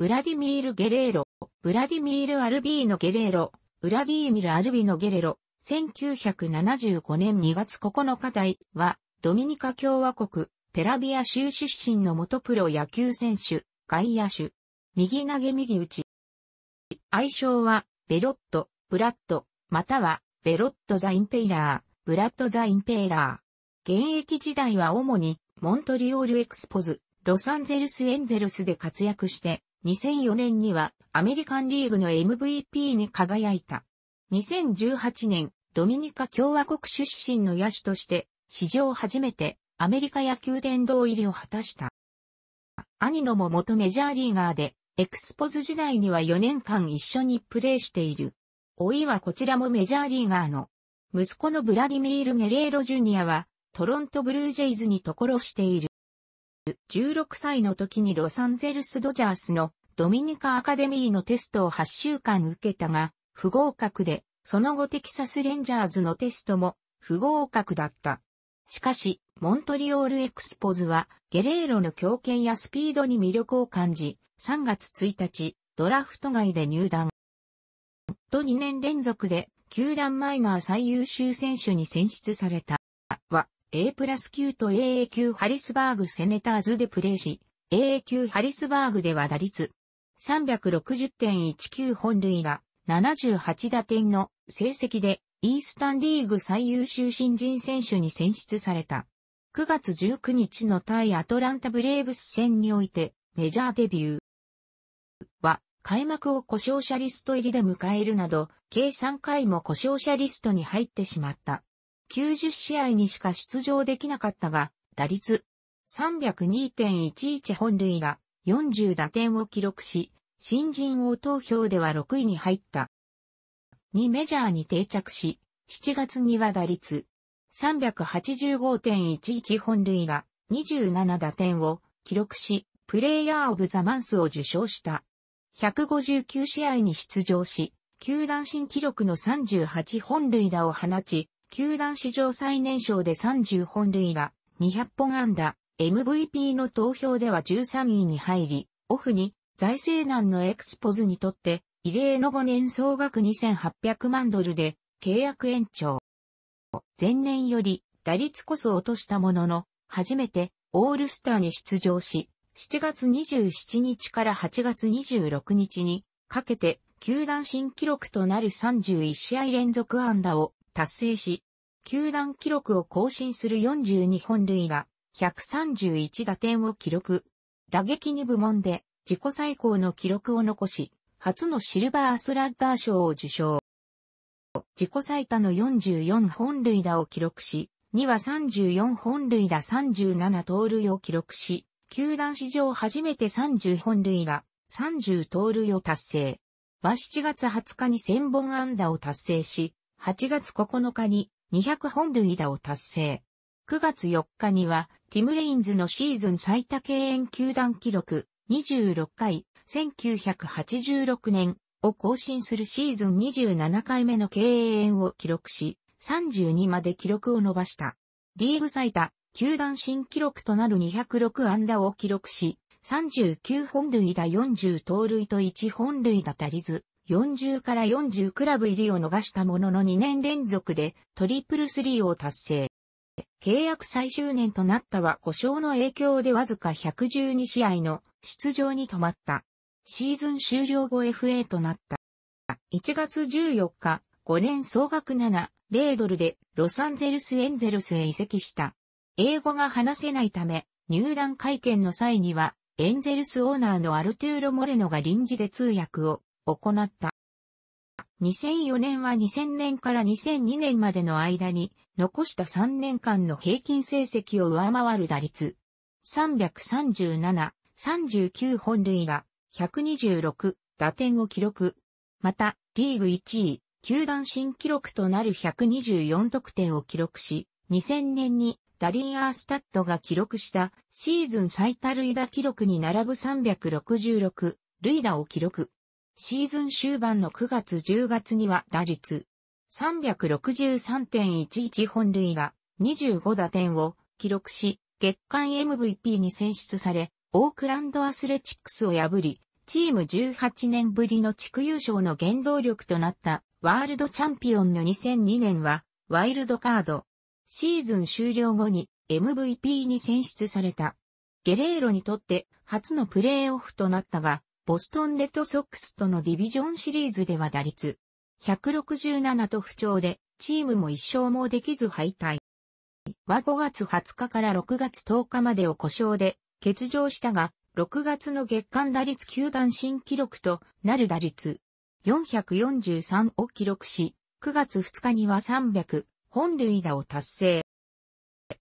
ウラディミール・ゲレーロ、ウラディミール・アルビーノ・ゲレーロ、ウラディーミル・アルビノ・ゲレロ、1975年2月9日台は、ドミニカ共和国、ペラビア州出身の元プロ野球選手、外野手、右投げ右打ち。愛称は、ベロット、ブラッド、または、ベロット・ザ・インペイラー、ブラッド・ザ・インペイラー。現役時代は主に、モントリオール・エクスポズ、ロサンゼルス・エンゼルスで活躍して、2004年にはアメリカンリーグの MVP に輝いた。2018年、ドミニカ共和国出身の野手として、史上初めてアメリカ野球殿堂入りを果たした。兄のも元メジャーリーガーで、エクスポズ時代には4年間一緒にプレーしている。老いはこちらもメジャーリーガーの。息子のブラディミール・ゲレーロ・ジュニアは、トロント・ブルージェイズにところしている。16歳の時にロサンゼルスドジャースのドミニカアカデミーのテストを8週間受けたが、不合格で、その後テキサスレンジャーズのテストも不合格だった。しかし、モントリオールエクスポズは、ゲレーロの強肩やスピードに魅力を感じ、3月1日、ドラフト外で入団。と2年連続で、球団マイナー最優秀選手に選出された。A プラス級と AA 級ハリスバーグセネターズでプレーし、AA 級ハリスバーグでは打率360.19本塁打、78打点の成績でイースタンリーグ最優秀新人選手に選出された。9月19日の対アトランタブレーブス戦においてメジャーデビューは開幕を故障者リスト入りで迎えるなど、計3回も故障者リストに入ってしまった。90試合にしか出場できなかったが、打率302.11本塁打、40打点を記録し、新人王投票では6位に入った。2メジャーに定着し、7月には打率385.11本塁打、27打点を記録し、プレイヤーオブザマンスを受賞した。159試合に出場し、球団新記録の38本塁打を放ち、球団史上最年少で30本塁打、200本安打、MVP の投票では13位に入り、オフに財政難のエクスポズにとって異例の5年総額2800万ドルで契約延長。前年より打率こそ落としたものの、初めてオールスターに出場し、7月27日から8月26日にかけて球団新記録となる31試合連続安打を達成し、球団記録を更新する42本塁打、131打点を記録。打撃2部門で自己最高の記録を残し、初のシルバースラッガー賞を受賞。自己最多の44本塁打を記録し、2は34本塁打37盗塁を記録し、球団史上初めて30本塁打、30盗塁を達成。は7月20日に1000本安打を達成し、8月9日に200本塁打を達成。9月4日には、ティム・レインズのシーズン最多敬遠球団記録26回、1986年を更新するシーズン27回目の敬遠を記録し、32まで記録を伸ばした。リーグ最多、球団新記録となる206安打を記録し、39本塁打40盗塁と1本塁打足りず、40から40クラブ入りを逃したものの2年連続でトリプルスリーを達成。契約最終年となったは故障の影響でわずか112試合の出場に止まった。シーズン終了後 FA となった。1月14日、5年総額7、0ドルでロサンゼルスエンゼルスへ移籍した。英語が話せないため、入団会見の際には、エンゼルスオーナーのアルトゥーロ・モレノが臨時で通訳を行った。2004年は2000年から2002年までの間に残した3年間の平均成績を上回る打率337、39本塁打、126打点を記録。また、リーグ1位、球団新記録となる124得点を記録し、2000年にダリン・アースタッドが記録したシーズン最多塁打記録に並ぶ366塁打を記録。シーズン終盤の9月10月には打率363.11本塁打25打点を記録し、月間 MVP に選出され、オークランドアスレチックスを破り、チーム18年ぶりの地区優勝の原動力となったワールドチャンピオンの2002年はワイルドカード。シーズン終了後に MVP に選出された。ゲレーロにとって初のプレーオフとなったが、ボストンレッドソックスとのディビジョンシリーズでは打率167と不調で、チームも一勝もできず敗退。は5月20日から6月10日までを故障で欠場したが、6月の月間打率球団新記録となる打率443を記録し、9月2日には300本塁打を達成。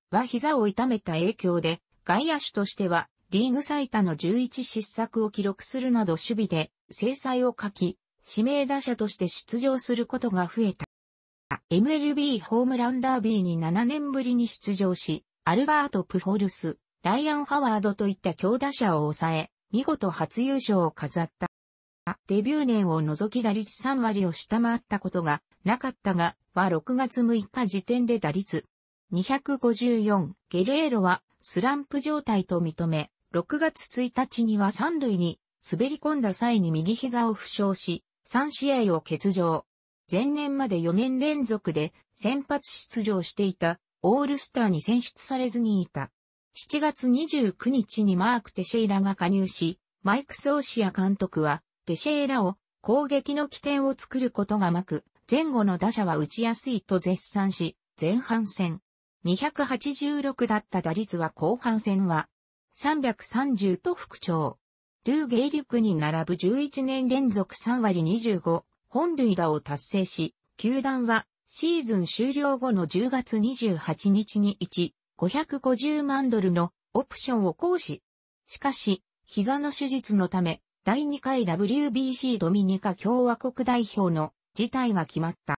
は膝を痛めた影響で、外野手としてはリーグ最多の11失策を記録するなど守備で制裁を書き、指名打者として出場することが増えた。MLB ホームランダービーに7年ぶりに出場し、アルバート・プホルス、ライアン・ハワードといった強打者を抑え、見事初優勝を飾った。デビュー年を除き打率3割を下回ったことがなかったが、は6月6日時点で打率254、ゲレーロはスランプ状態と認め、6月1日には三塁に滑り込んだ際に右膝を負傷し、3試合を欠場。前年まで4年連続で先発出場していたオールスターに選出されずにいた。7月29日にマーク・テシェイラが加入し、マイク・ソーシア監督は、テシェイラを攻撃の起点を作ることがなく、前後の打者は打ちやすいと絶賛し、前半戦。286だった打率は後半戦は330と副長。ルー・ゲイリュクに並ぶ11年連続3割25本塁打を達成し、球団はシーズン終了後の10月28日に1、550万ドルのオプションを行使。しかし、膝の手術のため、第2回 WBC ドミニカ共和国代表の事態は決まった。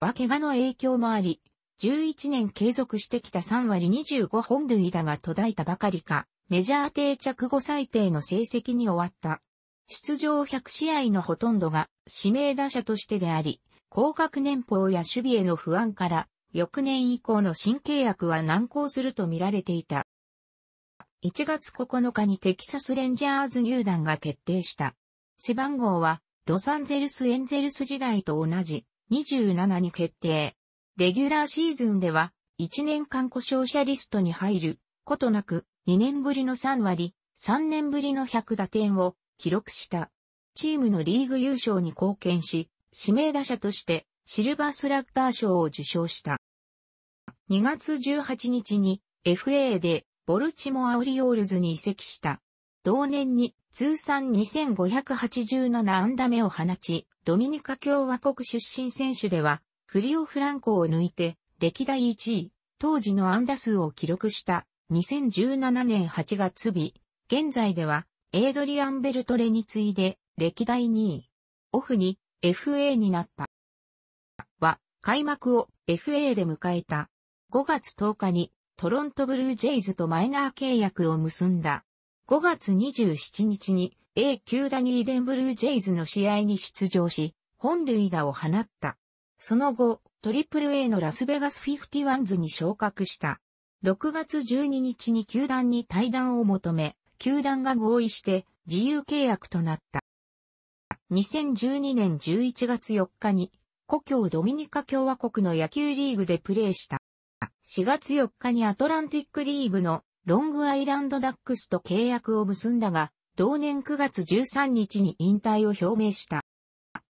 は、けがの影響もあり、11年継続してきた3割25本塁打が途絶えたばかりか、メジャー定着後最低の成績に終わった。出場100試合のほとんどが指名打者としてであり、高額年俸や守備への不安から、翌年以降の新契約は難航すると見られていた。1月9日にテキサスレンジャーズ入団が決定した。背番号はロサンゼルスエンゼルス時代と同じ27に決定。レギュラーシーズンでは、1年間故障者リストに入ることなく、2年ぶりの3割、3年ぶりの100打点を記録した。チームのリーグ優勝に貢献し、指名打者としてシルバースラッガー賞を受賞した。2月18日に FA でボルチモアオリオールズに移籍した。同年に通算2587安打目を放ち、ドミニカ共和国出身選手ではクリオ・フランコを抜いて、歴代1位、当時の安打数を記録した2017年8月日、現在では、エイドリアン・ベルトレに次いで、歴代2位。オフに、FA になった。は、開幕を FA で迎えた。5月10日に、トロントブルージェイズとマイナー契約を結んだ。5月27日に、A 級ダニーデンブルージェイズの試合に出場し、本塁打を放った。その後、AAA のラスベガスフィフティワンズに昇格した。6月12日に球団に対談を求め、球団が合意して自由契約となった。2012年11月4日に、故郷ドミニカ共和国の野球リーグでプレーした。4月4日にアトランティックリーグのロングアイランドダックスと契約を結んだが、同年9月13日に引退を表明した。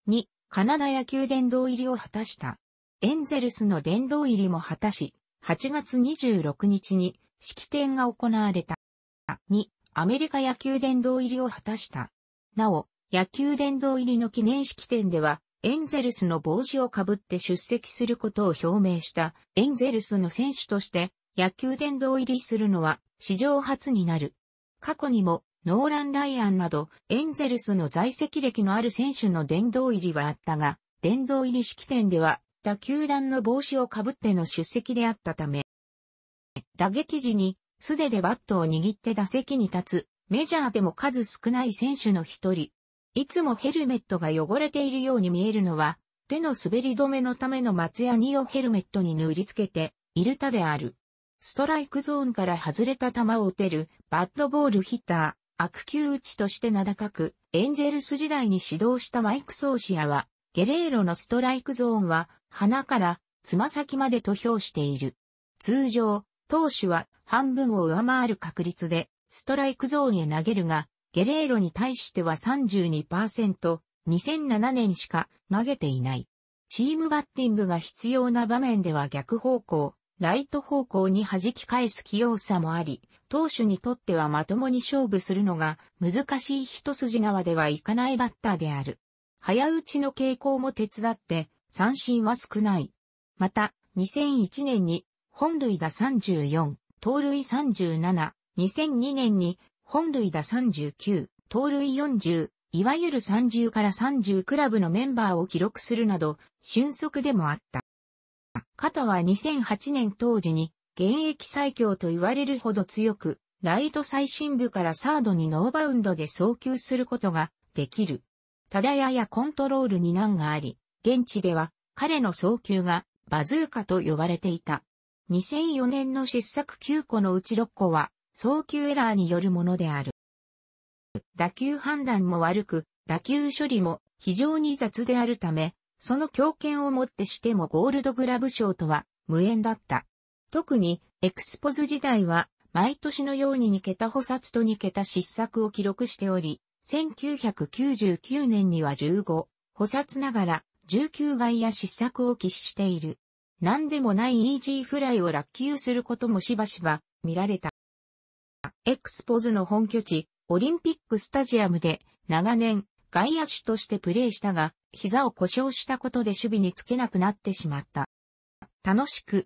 2、カナダ野球殿堂入りを果たした。エンゼルスの殿堂入りも果たし、8月26日に式典が行われた。2、アメリカ野球殿堂入りを果たした。なお、野球殿堂入りの記念式典では、エンゼルスの帽子をかぶって出席することを表明したエンゼルスの選手として野球殿堂入りするのは史上初になる。過去にもノーラン・ライアンなど、エンゼルスの在籍歴のある選手の殿堂入りはあったが、殿堂入り式典では、他球団の帽子をかぶっての出席であったため、打撃時に素手でバットを握って打席に立つ、メジャーでも数少ない選手の一人。いつもヘルメットが汚れているように見えるのは、手の滑り止めのための松屋ニをヘルメットに塗りつけて、いるたである。ストライクゾーンから外れた球を打てる、バッドボールヒッター。悪球打ちとして名高く、エンゼルス時代に指導したマイク・ソーシアは、ゲレーロのストライクゾーンは、鼻からつま先までと評している。通常、投手は半分を上回る確率で、ストライクゾーンへ投げるが、ゲレーロに対しては32%、2007年しか投げていない。チームバッティングが必要な場面では逆方向、ライト方向に弾き返す器用さもあり、投手にとってはまともに勝負するのが難しい一筋縄ではいかないバッターである。早打ちの傾向も手伝って三振は少ない。また、2001年に本塁打34、盗塁37、2002年に本塁打39、盗塁40、いわゆる30から30クラブのメンバーを記録するなど、俊足でもあった。肩は2008年当時に現役最強と言われるほど強く、ライト最深部からサードにノーバウンドで送球することができる。ただややコントロールに難があり、現地では彼の送球がバズーカと呼ばれていた。2004年の失策9個のうち6個は送球エラーによるものである。打球判断も悪く、打球処理も非常に雑であるため、その強権をもってしてもゴールドグラブ賞とは無縁だった。特に、エクスポズ時代は、毎年のように2桁補殺と2桁失策を記録しており、1999年には15、補殺ながら、19外や失策を喫している。何でもないイージーフライを落球することもしばしば見られた。エクスポズの本拠地、オリンピックスタジアムで長年外野手としてプレーしたが、膝を故障したことで守備につけなくなってしまった。楽しく